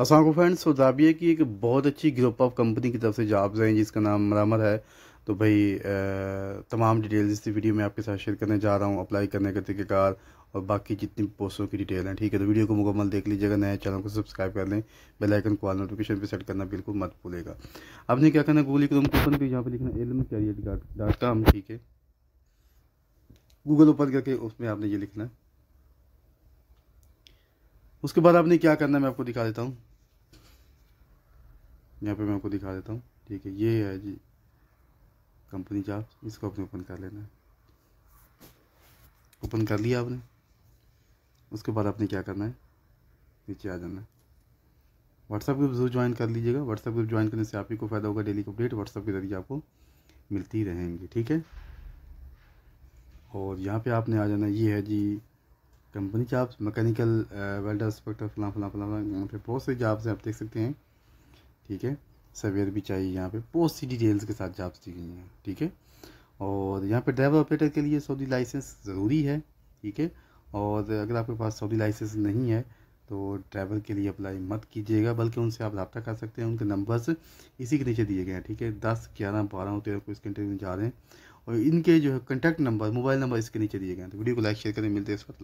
असल फ्रेंड्स है की एक बहुत अच्छी ग्रुप ऑफ कंपनी की तरफ से जॉब्स हैं जिसका नाम मरामर है तो भाई तमाम डिटेल्स इस वीडियो में आपके साथ शेयर करने जा रहा हूँ अप्लाई करने का तरीक़ेकार और बाकी जितनी पोस्टों की डिटेल हैं ठीक है तो वीडियो को मुकम्मल देख लीजिएगा नए चैनल को सब्सक्राइब कर लें बेलाइकन को को नोटिफिकेशन पर सेट करना बिल्कुल मत भूलेगा आपने क्या करना गूगल क्रम कूपन पर यहाँ पर लिखना एलम कैरियर डॉट कॉम ठीक है गूगल ओपन करके उसमें आपने ये लिखना है उसके बाद आपने क्या करना है मैं आपको दिखा देता हूँ यहाँ पे मैं आपको दिखा देता हूँ ठीक है ये है जी कंपनी जाप इसको आपने ओपन कर लेना है ओपन कर लिया आपने उसके बाद आपने क्या करना है नीचे आ जाना है व्हाट्सएप ग्रुप जरूर ज्वाइन कर लीजिएगा व्हाट्सएप ग्रुप ज्वाइन करने से आप ही को फ़ायदा होगा डेली अपडेट व्हाट्सएप के जरिए आपको मिलती रहेंगी ठीक है और यहाँ पे आपने आ जाना ये है जी company jobs mechanical welder inspector फला फलां फलां यहाँ पे बहुत से जॉब्स हैं आप देख सकते हैं ठीक है सवेर भी चाहिए यहाँ पे बहुत सी डिटेल्स के साथ जॉब्स दी गई हैं ठीक है और यहाँ पे ड्राइवर ऑपरेटर के लिए सऊदी लाइसेंस ज़रूरी है ठीक है और अगर आपके पास सऊदी लाइसेंस नहीं है तो ड्राइवर के लिए अप्लाई मत कीजिएगा बल्कि उनसे आप रबता कर सकते हैं उनके नंबर्स इसी के नीचे दिए गए हैं ठीक है दस ग्यारह बारह तेरह को इसके इंटरव्यू जा रहे हैं और इनके जो है कंटैक्ट नंबर मोबाइल नंबर इसके नीचे दिए गए हैं तो वीडियो को लाइक शेयर करें मिलते हैं इस वक्त